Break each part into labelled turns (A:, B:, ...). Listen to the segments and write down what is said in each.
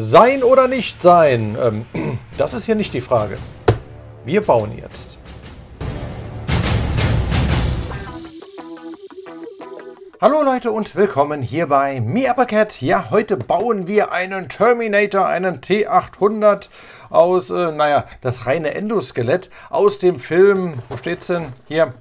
A: Sein oder nicht sein? Ähm, das ist hier nicht die Frage. Wir bauen jetzt. Hallo Leute und willkommen hier bei MeAppleCat. Ja, heute bauen wir einen Terminator, einen T-800 aus, äh, naja, das reine Endoskelett aus dem Film, wo steht's denn? Hier,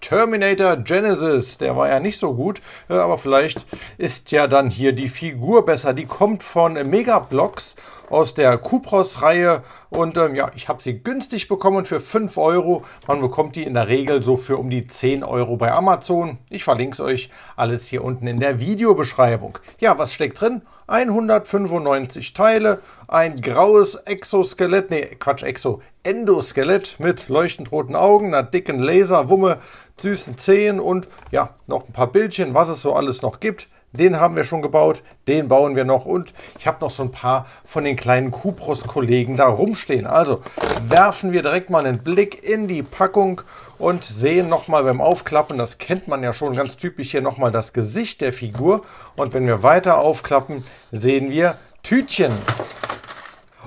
A: Terminator Genesis. Der war ja nicht so gut, äh, aber vielleicht ist ja dann hier die Figur besser. Die kommt von Megablocks aus der Kupros-Reihe und ähm, ja, ich habe sie günstig bekommen für 5 Euro. Man bekommt die in der Regel so für um die 10 Euro bei Amazon. Ich verlinke es euch alles hier unten in der Videobeschreibung. Ja, was steckt drin? 195 Teile, ein graues Exoskelett, nee, Quatsch, Exo, Endoskelett mit leuchtend roten Augen, einer dicken Laserwumme, süßen Zehen und ja, noch ein paar Bildchen, was es so alles noch gibt. Den haben wir schon gebaut, den bauen wir noch und ich habe noch so ein paar von den kleinen Kupros-Kollegen da rumstehen. Also werfen wir direkt mal einen Blick in die Packung und sehen nochmal beim Aufklappen, das kennt man ja schon ganz typisch hier, nochmal das Gesicht der Figur. Und wenn wir weiter aufklappen, sehen wir Tütchen.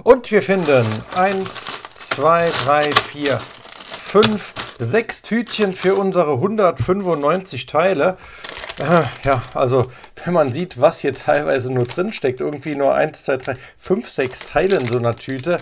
A: Und wir finden eins, 2, 3, 4, 5, 6 Tütchen für unsere 195 Teile. Äh, ja, also wenn man sieht, was hier teilweise nur drin steckt, irgendwie nur 1, 2, 3, 5, 6 Teile in so einer Tüte,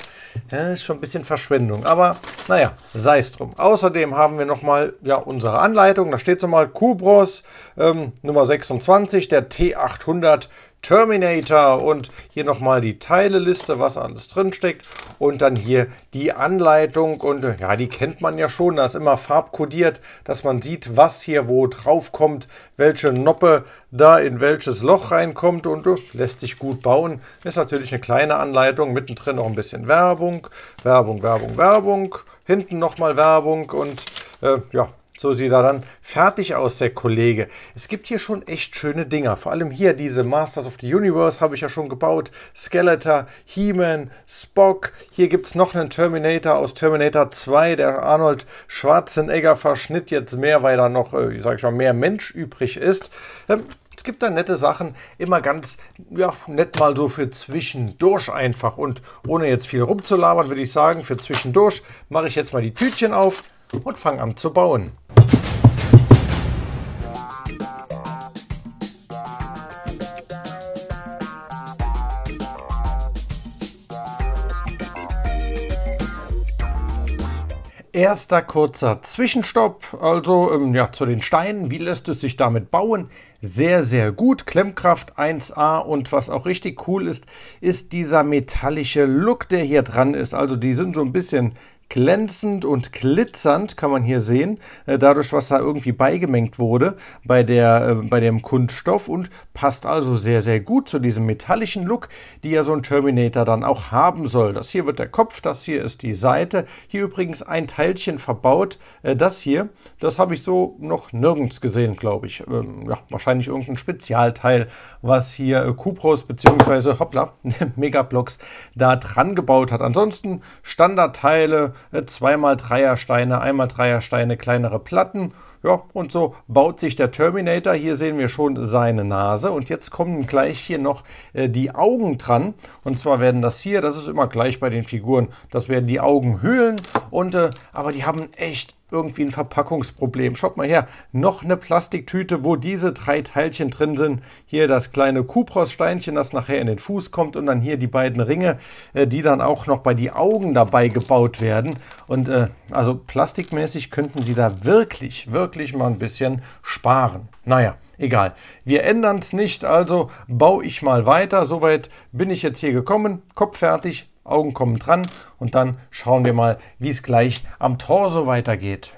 A: ja, ist schon ein bisschen Verschwendung. Aber naja, sei es drum. Außerdem haben wir nochmal ja, unsere Anleitung. Da steht so mal Kubros ähm, Nummer 26, der T800 Terminator und hier nochmal die Teileliste, was alles drinsteckt und dann hier die Anleitung und äh, ja, die kennt man ja schon, da ist immer farbkodiert, dass man sieht, was hier wo drauf kommt, welche Noppe da in welches Loch reinkommt und uh, lässt sich gut bauen. Ist natürlich eine kleine Anleitung, mittendrin noch ein bisschen Werbung, Werbung, Werbung, Werbung, hinten nochmal Werbung und äh, ja, so sieht er dann fertig aus, der Kollege. Es gibt hier schon echt schöne Dinger. Vor allem hier diese Masters of the Universe habe ich ja schon gebaut. Skeletor, He-Man, Spock. Hier gibt es noch einen Terminator aus Terminator 2. Der Arnold Schwarzenegger verschnitt jetzt mehr, weil da noch, äh, ich sage mehr Mensch übrig ist. Ähm, es gibt da nette Sachen, immer ganz ja, nett mal so für zwischendurch einfach. Und ohne jetzt viel rumzulabern, würde ich sagen, für zwischendurch mache ich jetzt mal die Tütchen auf und fange an zu bauen. Erster kurzer Zwischenstopp, also ähm, ja, zu den Steinen. Wie lässt es sich damit bauen? Sehr, sehr gut. Klemmkraft 1A und was auch richtig cool ist, ist dieser metallische Look, der hier dran ist. Also die sind so ein bisschen glänzend und glitzernd, kann man hier sehen, äh, dadurch, was da irgendwie beigemengt wurde bei, der, äh, bei dem Kunststoff und passt also sehr, sehr gut zu diesem metallischen Look, die ja so ein Terminator dann auch haben soll. Das hier wird der Kopf, das hier ist die Seite. Hier übrigens ein Teilchen verbaut, äh, das hier, das habe ich so noch nirgends gesehen, glaube ich. Ähm, ja, wahrscheinlich irgendein Spezialteil, was hier äh, Cupros bzw. hoppla, Megablocks da dran gebaut hat. Ansonsten Standardteile, äh, zweimal Dreiersteine, einmal Dreiersteine, kleinere Platten. Ja, und so baut sich der Terminator. Hier sehen wir schon seine Nase. Und jetzt kommen gleich hier noch äh, die Augen dran. Und zwar werden das hier, das ist immer gleich bei den Figuren, das werden die Augenhöhlen. Und, äh, aber die haben echt irgendwie ein Verpackungsproblem. Schaut mal her, noch eine Plastiktüte, wo diese drei Teilchen drin sind. Hier das kleine Kupros-Steinchen, das nachher in den Fuß kommt und dann hier die beiden Ringe, äh, die dann auch noch bei die Augen dabei gebaut werden. Und äh, also plastikmäßig könnten sie da wirklich, wirklich mal ein bisschen sparen. Naja, egal. Wir ändern es nicht, also baue ich mal weiter. Soweit bin ich jetzt hier gekommen. Kopf fertig, Augen kommen dran und dann schauen wir mal, wie es gleich am Torso weitergeht.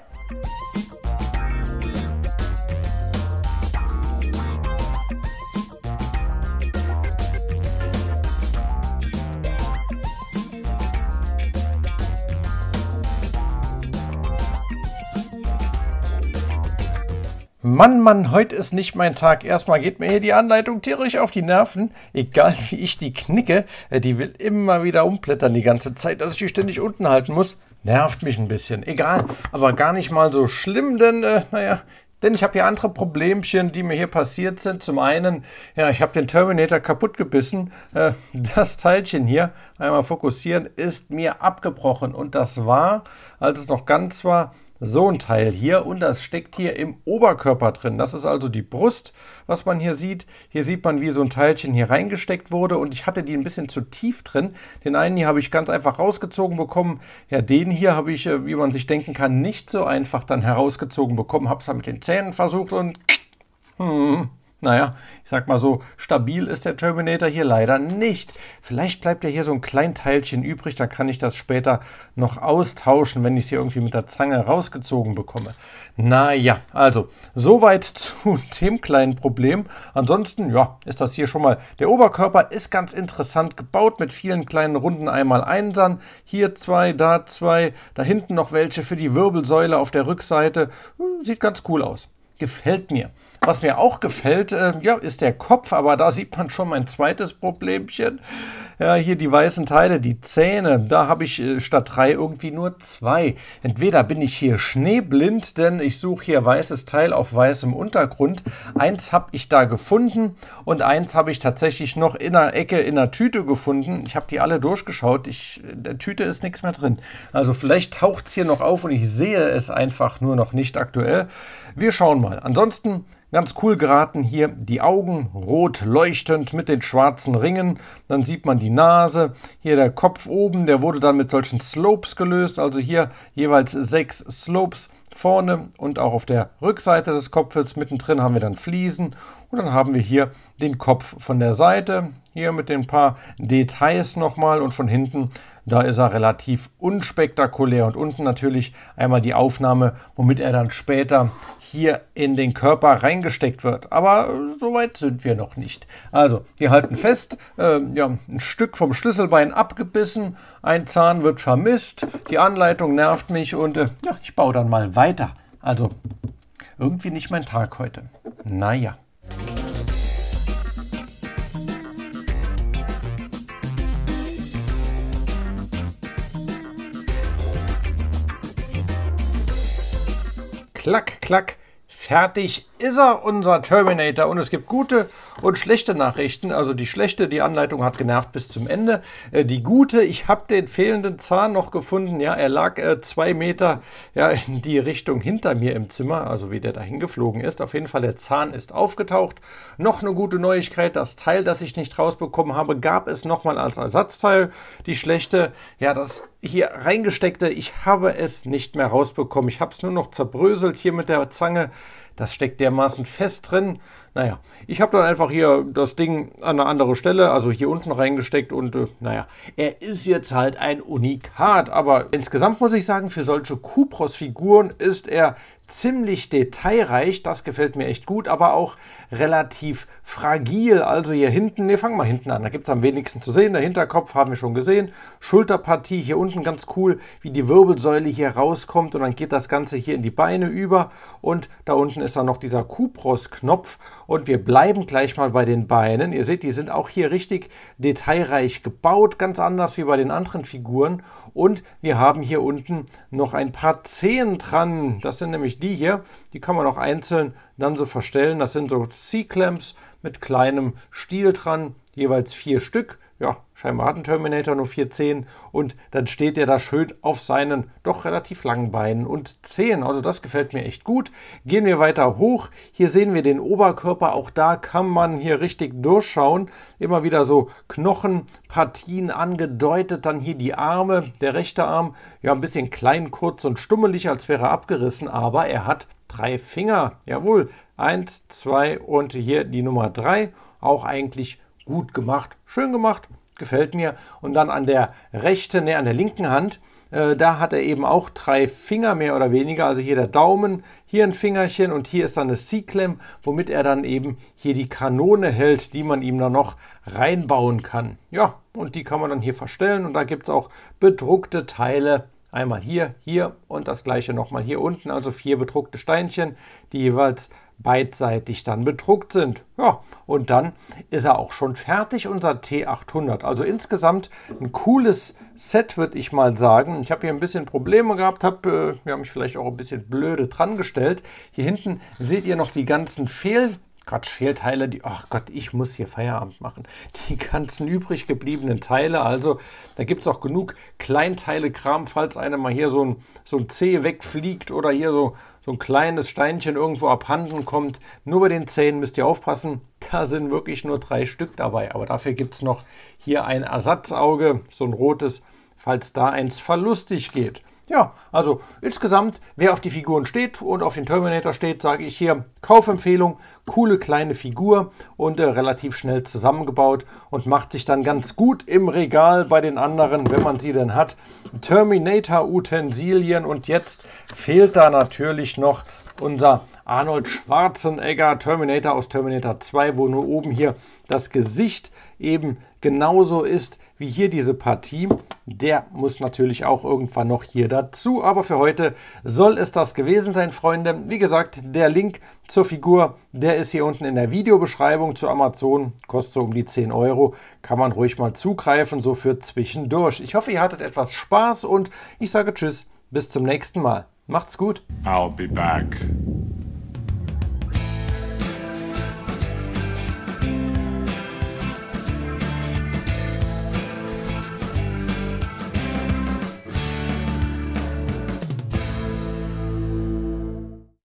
A: Mann, Mann, heute ist nicht mein Tag. Erstmal geht mir hier die Anleitung tierisch auf die Nerven. Egal wie ich die knicke, äh, die will immer wieder umblättern die ganze Zeit, dass ich die ständig unten halten muss. Nervt mich ein bisschen. Egal, aber gar nicht mal so schlimm, denn, äh, naja, denn ich habe hier andere Problemchen, die mir hier passiert sind. Zum einen, ja, ich habe den Terminator kaputt gebissen. Äh, das Teilchen hier, einmal fokussieren, ist mir abgebrochen. Und das war, als es noch ganz war, so ein Teil hier und das steckt hier im Oberkörper drin. Das ist also die Brust, was man hier sieht. Hier sieht man, wie so ein Teilchen hier reingesteckt wurde und ich hatte die ein bisschen zu tief drin. Den einen hier habe ich ganz einfach rausgezogen bekommen. Ja, den hier habe ich, äh, wie man sich denken kann, nicht so einfach dann herausgezogen bekommen. Habe es dann mit den Zähnen versucht und... Hm. Naja, ich sag mal so, stabil ist der Terminator hier leider nicht. Vielleicht bleibt ja hier so ein klein Teilchen übrig, da kann ich das später noch austauschen, wenn ich es hier irgendwie mit der Zange rausgezogen bekomme. Naja, also, soweit zu dem kleinen Problem. Ansonsten, ja, ist das hier schon mal. Der Oberkörper ist ganz interessant gebaut mit vielen kleinen runden einmal einsern. Hier zwei, da zwei, da hinten noch welche für die Wirbelsäule auf der Rückseite. Hm, sieht ganz cool aus. Gefällt mir. Was mir auch gefällt, äh, ja, ist der Kopf, aber da sieht man schon mein zweites Problemchen. Ja, hier die weißen Teile, die Zähne, da habe ich äh, statt drei irgendwie nur zwei. Entweder bin ich hier schneeblind, denn ich suche hier weißes Teil auf weißem Untergrund. Eins habe ich da gefunden und eins habe ich tatsächlich noch in der Ecke in der Tüte gefunden. Ich habe die alle durchgeschaut. Ich, in der Tüte ist nichts mehr drin. Also vielleicht taucht es hier noch auf und ich sehe es einfach nur noch nicht aktuell. Wir schauen mal. Ansonsten Ganz cool geraten hier die Augen, rot leuchtend mit den schwarzen Ringen. Dann sieht man die Nase, hier der Kopf oben, der wurde dann mit solchen Slopes gelöst. Also hier jeweils sechs Slopes vorne und auch auf der Rückseite des Kopfes. Mittendrin haben wir dann Fliesen und dann haben wir hier den Kopf von der Seite. Hier mit den paar Details nochmal und von hinten da ist er relativ unspektakulär und unten natürlich einmal die Aufnahme, womit er dann später hier in den Körper reingesteckt wird. Aber äh, so weit sind wir noch nicht. Also, wir halten fest, äh, ja, ein Stück vom Schlüsselbein abgebissen, ein Zahn wird vermisst, die Anleitung nervt mich und äh, ja, ich baue dann mal weiter. Also, irgendwie nicht mein Tag heute. Naja. klack, klack, fertig ist er, unser Terminator. Und es gibt gute und schlechte Nachrichten. Also die schlechte, die Anleitung hat genervt bis zum Ende. Äh, die gute, ich habe den fehlenden Zahn noch gefunden. Ja, er lag äh, zwei Meter ja, in die Richtung hinter mir im Zimmer, also wie der dahin geflogen ist. Auf jeden Fall, der Zahn ist aufgetaucht. Noch eine gute Neuigkeit, das Teil, das ich nicht rausbekommen habe, gab es nochmal als Ersatzteil. Die schlechte, ja, das hier reingesteckte, ich habe es nicht mehr rausbekommen. Ich habe es nur noch zerbröselt hier mit der Zange. Das steckt dermaßen fest drin. Naja, ich habe dann einfach hier das Ding an eine andere Stelle, also hier unten reingesteckt und äh, naja, er ist jetzt halt ein Unikat. Aber insgesamt muss ich sagen, für solche Kupros-Figuren ist er ziemlich detailreich. Das gefällt mir echt gut, aber auch relativ fragil. Also hier hinten, ne, fangen wir hinten an. Da gibt es am wenigsten zu sehen. Der Hinterkopf haben wir schon gesehen. Schulterpartie hier unten ganz cool, wie die Wirbelsäule hier rauskommt. Und dann geht das Ganze hier in die Beine über. Und da unten ist dann noch dieser Kupros-Knopf. Und wir bleiben gleich mal bei den Beinen. Ihr seht, die sind auch hier richtig detailreich gebaut. Ganz anders wie bei den anderen Figuren. Und wir haben hier unten noch ein paar Zehen dran. Das sind nämlich die hier. Die kann man auch einzeln dann so verstellen. Das sind so C-Clamps mit kleinem Stiel dran, jeweils vier Stück. Ja, scheinbar hat ein Terminator nur vier Zehen und dann steht er da schön auf seinen doch relativ langen Beinen und Zehen. Also das gefällt mir echt gut. Gehen wir weiter hoch. Hier sehen wir den Oberkörper. Auch da kann man hier richtig durchschauen. Immer wieder so Knochenpartien angedeutet. Dann hier die Arme, der rechte Arm. Ja, ein bisschen klein, kurz und stummelig, als wäre er abgerissen, aber er hat drei Finger. Jawohl, eins, zwei und hier die Nummer drei. Auch eigentlich gut gemacht, schön gemacht, gefällt mir. Und dann an der rechten, ne, an der linken Hand, äh, da hat er eben auch drei Finger mehr oder weniger. Also hier der Daumen, hier ein Fingerchen und hier ist dann eine C-Clam, womit er dann eben hier die Kanone hält, die man ihm dann noch reinbauen kann. Ja, und die kann man dann hier verstellen und da gibt es auch bedruckte Teile Einmal hier, hier und das gleiche nochmal hier unten. Also vier bedruckte Steinchen, die jeweils beidseitig dann bedruckt sind. Ja, und dann ist er auch schon fertig, unser T800. Also insgesamt ein cooles Set, würde ich mal sagen. Ich habe hier ein bisschen Probleme gehabt, habe äh, mich vielleicht auch ein bisschen blöde dran gestellt. Hier hinten seht ihr noch die ganzen Fehl Quatsch, Fehlteile, die, ach Gott, ich muss hier Feierabend machen. Die ganzen übrig gebliebenen Teile, also da gibt es auch genug Kleinteile-Kram, falls einem mal hier so ein, so ein Zeh wegfliegt oder hier so, so ein kleines Steinchen irgendwo abhanden kommt. Nur bei den Zähnen müsst ihr aufpassen, da sind wirklich nur drei Stück dabei. Aber dafür gibt es noch hier ein Ersatzauge, so ein rotes, falls da eins verlustig geht. Ja, also insgesamt, wer auf die Figuren steht und auf den Terminator steht, sage ich hier, Kaufempfehlung, coole kleine Figur und äh, relativ schnell zusammengebaut und macht sich dann ganz gut im Regal bei den anderen, wenn man sie denn hat. Terminator-Utensilien und jetzt fehlt da natürlich noch unser Arnold Schwarzenegger Terminator aus Terminator 2, wo nur oben hier das Gesicht eben genauso ist wie hier diese Partie. Der muss natürlich auch irgendwann noch hier dazu. Aber für heute soll es das gewesen sein, Freunde. Wie gesagt, der Link zur Figur, der ist hier unten in der Videobeschreibung zu Amazon. Kostet so um die 10 Euro. Kann man ruhig mal zugreifen, so für zwischendurch. Ich hoffe, ihr hattet etwas Spaß und ich sage Tschüss. Bis zum nächsten Mal. Macht's gut. I'll be back.